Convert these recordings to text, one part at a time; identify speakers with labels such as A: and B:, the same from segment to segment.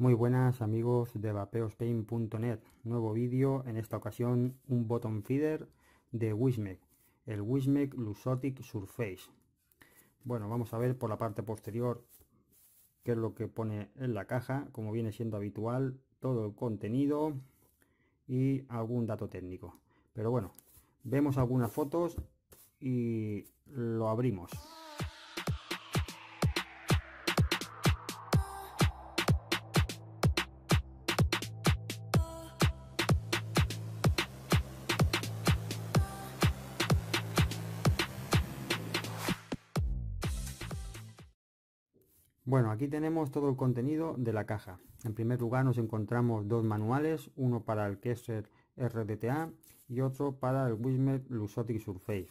A: Muy buenas amigos de vapeospain.net, nuevo vídeo, en esta ocasión un bottom feeder de Wismec, el Wismec Lusotic Surface. Bueno, vamos a ver por la parte posterior qué es lo que pone en la caja, como viene siendo habitual, todo el contenido y algún dato técnico. Pero bueno, vemos algunas fotos y lo abrimos. Bueno, aquí tenemos todo el contenido de la caja. En primer lugar nos encontramos dos manuales, uno para el Kessler RDTA y otro para el Wismet Lusotic Surface.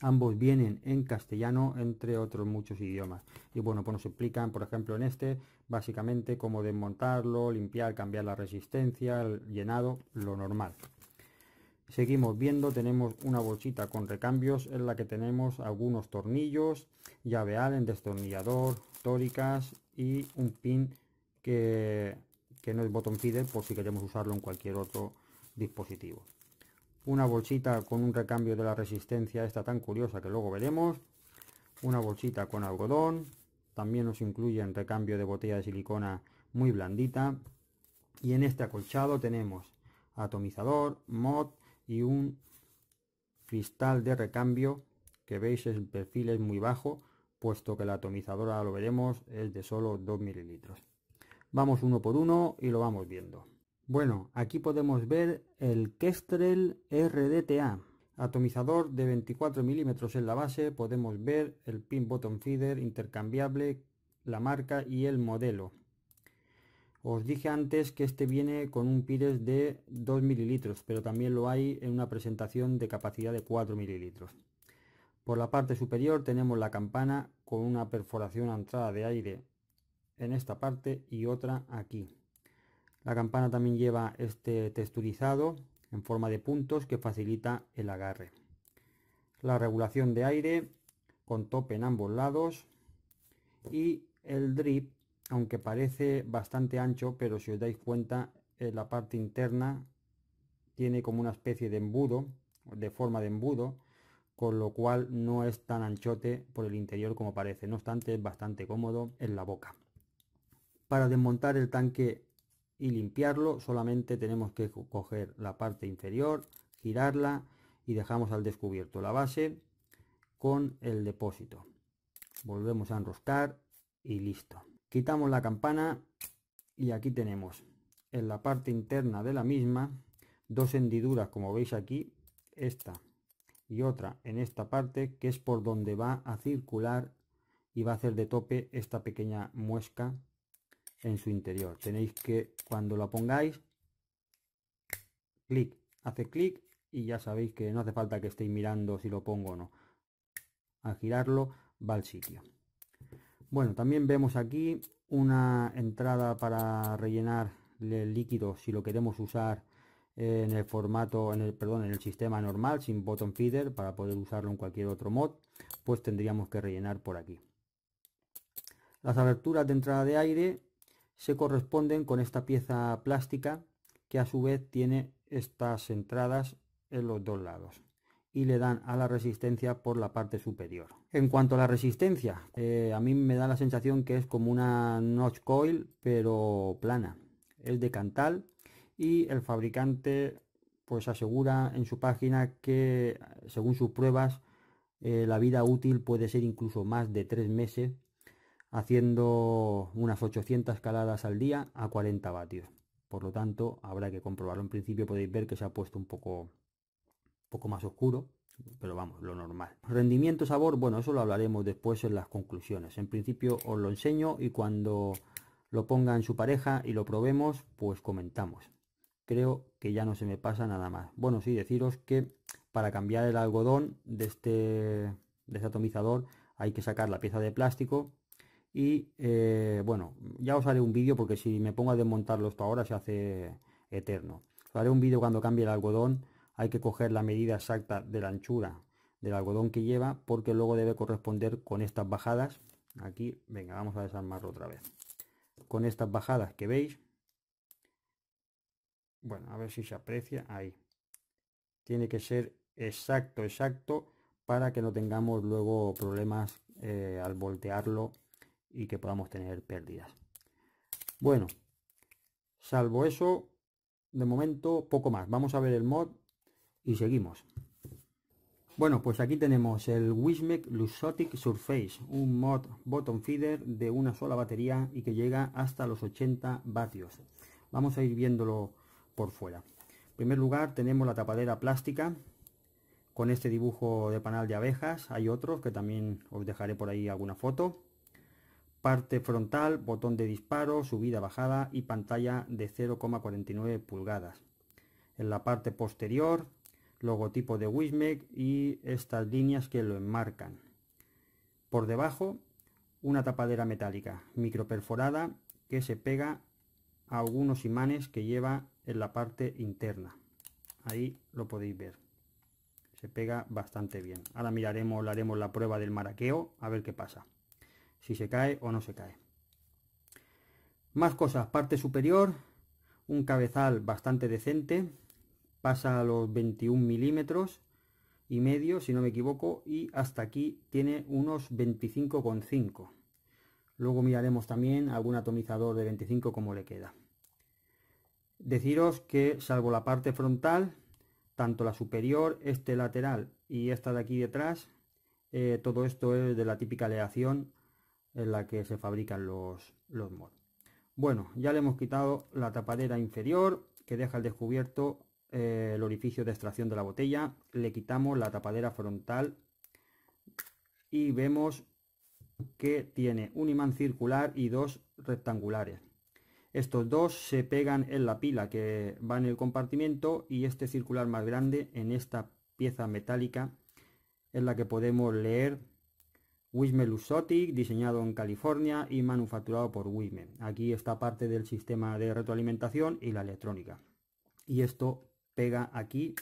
A: Ambos vienen en castellano, entre otros muchos idiomas. Y bueno, pues nos explican, por ejemplo, en este, básicamente cómo desmontarlo, limpiar, cambiar la resistencia, el llenado, lo normal. Seguimos viendo, tenemos una bolsita con recambios en la que tenemos algunos tornillos, llave Allen, destornillador, históricas y un pin que, no es botón feeder por si queremos usarlo en cualquier otro dispositivo. Una bolsita con un recambio de la resistencia esta tan curiosa que luego veremos. Una bolsita con algodón. También nos incluyen recambio de botella de silicona muy blandita. Y en este acolchado tenemos atomizador, mod y un cristal de recambio que veis el perfil es muy bajo puesto que la atomizadora, lo veremos, es de solo 2 mililitros. Vamos uno por uno y lo vamos viendo. Bueno, aquí podemos ver el Kestrel RDTA, atomizador de 24 milímetros en la base, podemos ver el pin button feeder intercambiable, la marca y el modelo. Os dije antes que este viene con un pires de 2 mililitros, pero también lo hay en una presentación de capacidad de 4 mililitros. Por la parte superior tenemos la campana con una perforación a entrada de aire en esta parte y otra aquí. La campana también lleva este texturizado en forma de puntos que facilita el agarre. La regulación de aire con tope en ambos lados y el drip, aunque parece bastante ancho, pero si os dais cuenta en eh, la parte interna tiene como una especie de embudo, de forma de embudo, con lo cual no es tan anchote por el interior como parece, no obstante es bastante cómodo en la boca. Para desmontar el tanque y limpiarlo solamente tenemos que coger la parte inferior, girarla y dejamos al descubierto la base con el depósito. Volvemos a enroscar y listo. Quitamos la campana y aquí tenemos en la parte interna de la misma dos hendiduras como veis aquí, esta y otra en esta parte que es por donde va a circular y va a hacer de tope esta pequeña muesca en su interior. Tenéis que cuando la pongáis, clic, hace clic y ya sabéis que no hace falta que estéis mirando si lo pongo o no. Al girarlo va al sitio. Bueno, también vemos aquí una entrada para rellenar el líquido si lo queremos usar en el formato, en el, perdón, en el sistema normal sin button feeder para poder usarlo en cualquier otro mod, pues tendríamos que rellenar por aquí. Las aberturas de entrada de aire se corresponden con esta pieza plástica que a su vez tiene estas entradas en los dos lados y le dan a la resistencia por la parte superior. En cuanto a la resistencia, eh, a mí me da la sensación que es como una notch coil pero plana. Es de cantal y el fabricante pues asegura en su página que según sus pruebas eh, la vida útil puede ser incluso más de tres meses haciendo unas 800 caladas al día a 40 vatios. Por lo tanto, habrá que comprobarlo. En principio podéis ver que se ha puesto un poco, poco más oscuro, pero vamos, lo normal. Rendimiento, sabor, bueno, eso lo hablaremos después en las conclusiones. En principio os lo enseño y cuando lo ponga en su pareja y lo probemos, pues comentamos creo que ya no se me pasa nada más. Bueno, sí, deciros que para cambiar el algodón de este, desatomizador este atomizador hay que sacar la pieza de plástico y eh, bueno, ya os haré un vídeo porque si me pongo a desmontarlo esto ahora se hace eterno. Os haré un vídeo cuando cambie el algodón, hay que coger la medida exacta de la anchura del algodón que lleva porque luego debe corresponder con estas bajadas. Aquí, venga, vamos a desarmarlo otra vez. Con estas bajadas que veis, bueno, a ver si se aprecia ahí. Tiene que ser exacto, exacto, para que no tengamos luego problemas eh, al voltearlo y que podamos tener pérdidas. Bueno, salvo eso, de momento poco más. Vamos a ver el mod y seguimos. Bueno, pues aquí tenemos el Wismec Lusotic Surface, un mod bottom feeder de una sola batería y que llega hasta los 80 vatios. Vamos a ir viéndolo por fuera. En primer lugar tenemos la tapadera plástica con este dibujo de panal de abejas. Hay otros que también os dejaré por ahí alguna foto. Parte frontal, botón de disparo, subida, bajada y pantalla de 0,49 pulgadas. En la parte posterior, logotipo de Wismec y estas líneas que lo enmarcan. Por debajo, una tapadera metálica perforada que se pega a algunos imanes que lleva en la parte interna ahí lo podéis ver se pega bastante bien ahora miraremos le haremos la prueba del maraqueo a ver qué pasa si se cae o no se cae más cosas parte superior un cabezal bastante decente pasa a los 21 milímetros y medio si no me equivoco y hasta aquí tiene unos 25,5 luego miraremos también algún atomizador de 25 como le queda Deciros que salvo la parte frontal, tanto la superior, este lateral y esta de aquí detrás, eh, todo esto es de la típica aleación en la que se fabrican los, los Bueno, ya le hemos quitado la tapadera inferior que deja al descubierto eh, el orificio de extracción de la botella. Le quitamos la tapadera frontal y vemos que tiene un imán circular y dos rectangulares. Estos dos se pegan en la pila que va en el compartimiento y este circular más grande en esta pieza metálica en la que podemos leer Wismel diseñado en California y manufacturado por Wismel. Aquí está parte del sistema de retroalimentación y la electrónica. Y esto pega aquí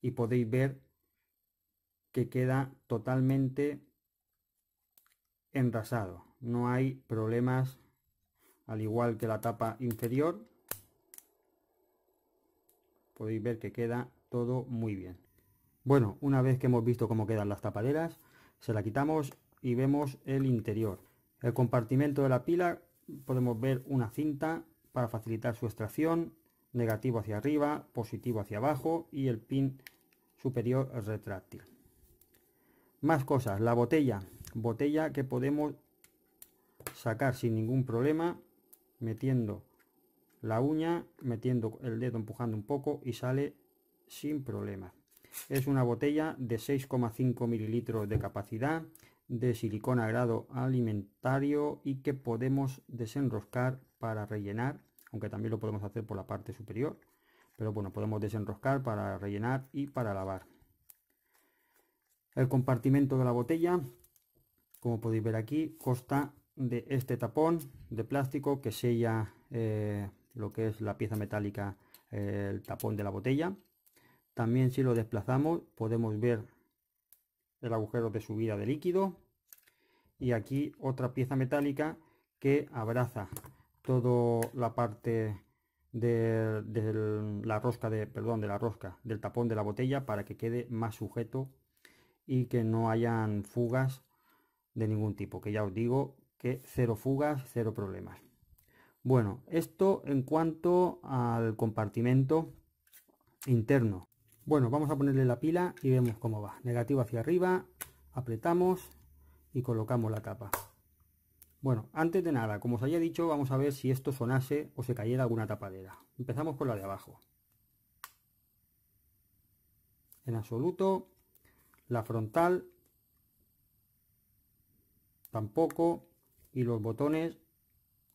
A: y podéis ver que queda totalmente enrasado. No hay problemas al igual que la tapa inferior podéis ver que queda todo muy bien bueno una vez que hemos visto cómo quedan las tapaderas se la quitamos y vemos el interior el compartimento de la pila podemos ver una cinta para facilitar su extracción negativo hacia arriba positivo hacia abajo y el pin superior retráctil más cosas la botella botella que podemos sacar sin ningún problema metiendo la uña, metiendo el dedo, empujando un poco y sale sin problema. Es una botella de 6,5 mililitros de capacidad de silicona grado alimentario y que podemos desenroscar para rellenar, aunque también lo podemos hacer por la parte superior, pero bueno, podemos desenroscar para rellenar y para lavar. El compartimento de la botella, como podéis ver aquí, consta de este tapón de plástico que sella eh, lo que es la pieza metálica, eh, el tapón de la botella. También si lo desplazamos podemos ver el agujero de subida de líquido y aquí otra pieza metálica que abraza toda la parte de, de, la rosca de perdón de la rosca del tapón de la botella para que quede más sujeto y que no hayan fugas de ningún tipo que ya os digo cero fugas, cero problemas. Bueno, esto en cuanto al compartimento interno. Bueno, vamos a ponerle la pila y vemos cómo va. Negativo hacia arriba, apretamos y colocamos la tapa. Bueno, antes de nada, como os había dicho, vamos a ver si esto sonase o se cayera alguna tapadera. Empezamos con la de abajo. En absoluto. La frontal. Tampoco y los botones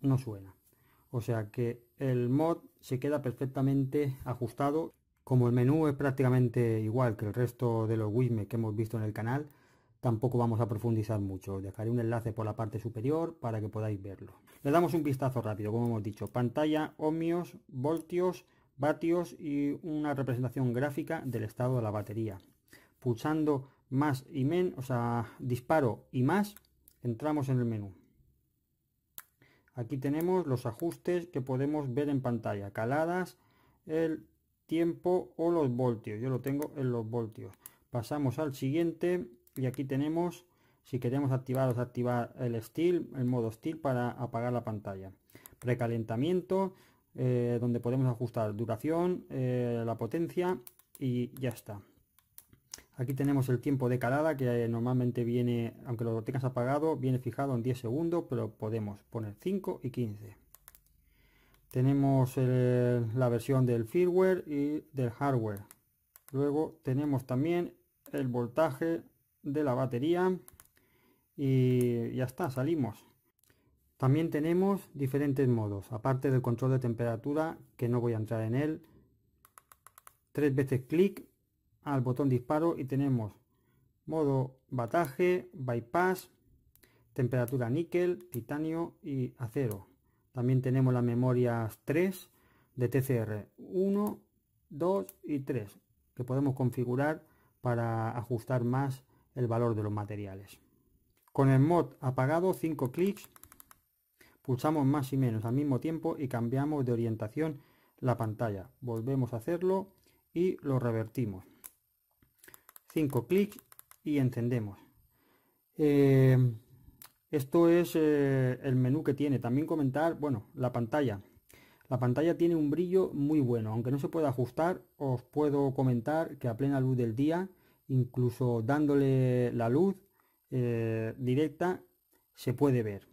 A: no suena. O sea que el mod se queda perfectamente ajustado. Como el menú es prácticamente igual que el resto de los widgets que hemos visto en el canal, tampoco vamos a profundizar mucho. Os dejaré un enlace por la parte superior para que podáis verlo. Le damos un vistazo rápido, como hemos dicho. Pantalla, ohmios, voltios, vatios y una representación gráfica del estado de la batería. Pulsando más y menos, o sea, disparo y más, entramos en el menú aquí tenemos los ajustes que podemos ver en pantalla caladas el tiempo o los voltios yo lo tengo en los voltios pasamos al siguiente y aquí tenemos si queremos activar o desactivar el estilo, el modo steel para apagar la pantalla precalentamiento eh, donde podemos ajustar duración eh, la potencia y ya está Aquí tenemos el tiempo de calada que eh, normalmente viene, aunque lo tengas apagado, viene fijado en 10 segundos, pero podemos poner 5 y 15. Tenemos la versión del firmware y del hardware. Luego tenemos también el voltaje de la batería y ya está, salimos. También tenemos diferentes modos, aparte del control de temperatura, que no voy a entrar en él. Tres veces clic al botón disparo y tenemos modo bataje, bypass, temperatura níquel, titanio y acero. También tenemos las memorias 3 de TCR 1, 2 y 3 que podemos configurar para ajustar más el valor de los materiales. Con el mod apagado, 5 clics, pulsamos más y menos al mismo tiempo y cambiamos de orientación la pantalla. Volvemos a hacerlo y lo revertimos. 5 clics y encendemos eh, esto es eh, el menú que tiene. También comentar, bueno, la pantalla. La pantalla tiene un brillo muy bueno. Aunque no se pueda ajustar, os puedo comentar que a plena luz del día, incluso dándole la luz eh, directa, se puede ver.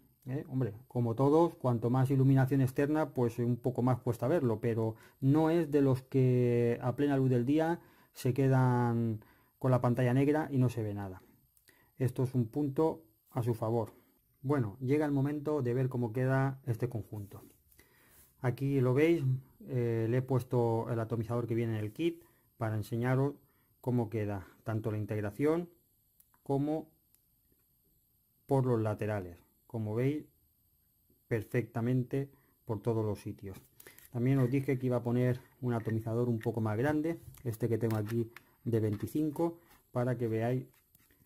A: Hombre, como todos, cuanto más iluminación externa, pues un poco más cuesta verlo, pero no es de los que a plena luz del día se quedan con la pantalla negra y no se ve nada. Esto es un punto a su favor. Bueno, llega el momento de ver cómo queda este conjunto. Aquí lo veis, eh, le he puesto el atomizador que viene en el kit para enseñaros cómo queda tanto la integración como por los laterales. Como veis, perfectamente por todos los sitios. También os dije que iba a poner un atomizador un poco más grande, este que tengo aquí de 25 para que veáis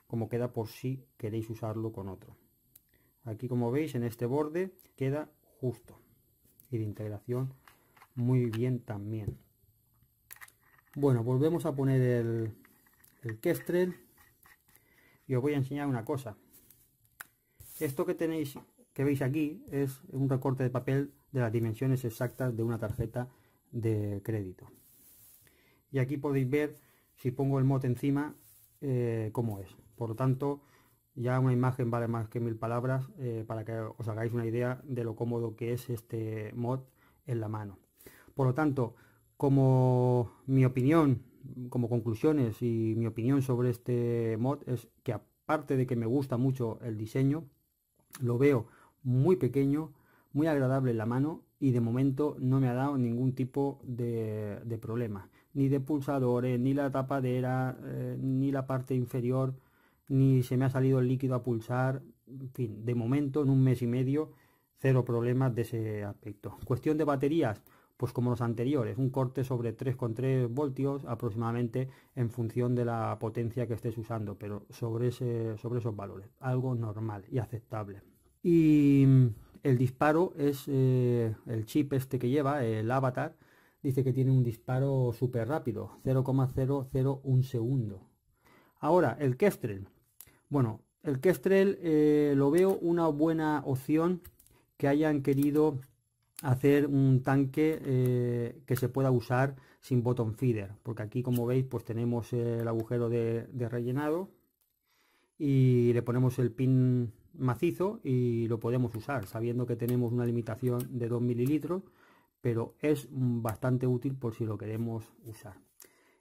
A: cómo queda por si queréis usarlo con otro. Aquí como veis en este borde queda justo y de integración muy bien también. Bueno, volvemos a poner el, el kestrel y os voy a enseñar una cosa. Esto que tenéis que veis aquí es un recorte de papel de las dimensiones exactas de una tarjeta de crédito. Y aquí podéis ver si pongo el mod encima, eh, cómo es. Por lo tanto, ya una imagen vale más que mil palabras eh, para que os hagáis una idea de lo cómodo que es este mod en la mano. Por lo tanto, como mi opinión, como conclusiones y mi opinión sobre este mod es que aparte de que me gusta mucho el diseño, lo veo muy pequeño, muy agradable en la mano y de momento no me ha dado ningún tipo de, de problema ni de pulsadores, ni la tapadera, eh, ni la parte inferior, ni se me ha salido el líquido a pulsar. En fin, de momento, en un mes y medio, cero problemas de ese aspecto. Cuestión de baterías, pues como los anteriores, un corte sobre 3,3 voltios aproximadamente en función de la potencia que estés usando, pero sobre, ese, sobre esos valores, algo normal y aceptable. Y el disparo es eh, el chip este que lleva, el avatar, dice que tiene un disparo súper rápido, 0,001 segundo. Ahora, el Kestrel. Bueno, el Kestrel eh, lo veo una buena opción que hayan querido hacer un tanque eh, que se pueda usar sin botón feeder porque aquí como veis pues tenemos eh, el agujero de, de, rellenado y le ponemos el pin macizo y lo podemos usar sabiendo que tenemos una limitación de 2 mililitros pero es bastante útil por si lo queremos usar.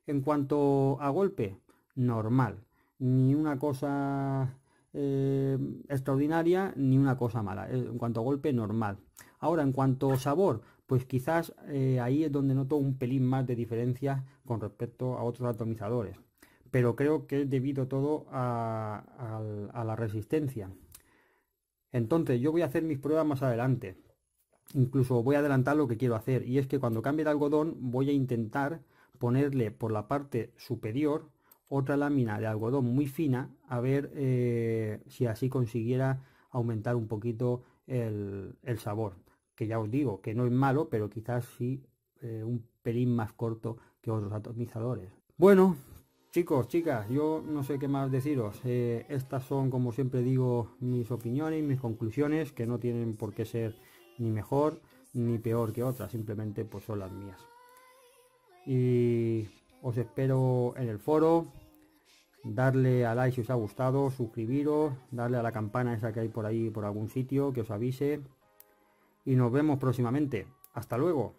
A: En cuanto a golpe, normal, ni una cosa eh, extraordinaria ni una cosa mala. Eh, en cuanto a golpe, normal. Ahora, en cuanto a sabor, pues quizás eh, ahí es donde noto un pelín más de diferencia con respecto a otros atomizadores. Pero creo que es debido todo a la resistencia. Entonces, yo voy a hacer mis pruebas más adelante, incluso voy a adelantar lo que quiero hacer y es que cuando cambie de algodón voy a intentar ponerle por la parte superior otra lámina de algodón muy fina a ver eh, si así consiguiera aumentar un poquito el, sabor que ya os digo que no es malo pero quizás sí eh, un pelín más corto que otros atomizadores bueno chicos chicas yo no sé qué más deciros eh, estas son como siempre digo mis opiniones mis conclusiones que no tienen por qué ser ni mejor ni peor que otras, simplemente pues son las mías. Y os espero en el foro, darle a like si os ha gustado, suscribiros, darle a la campana esa que hay por ahí, por algún sitio, que os avise. Y nos vemos próximamente. Hasta luego.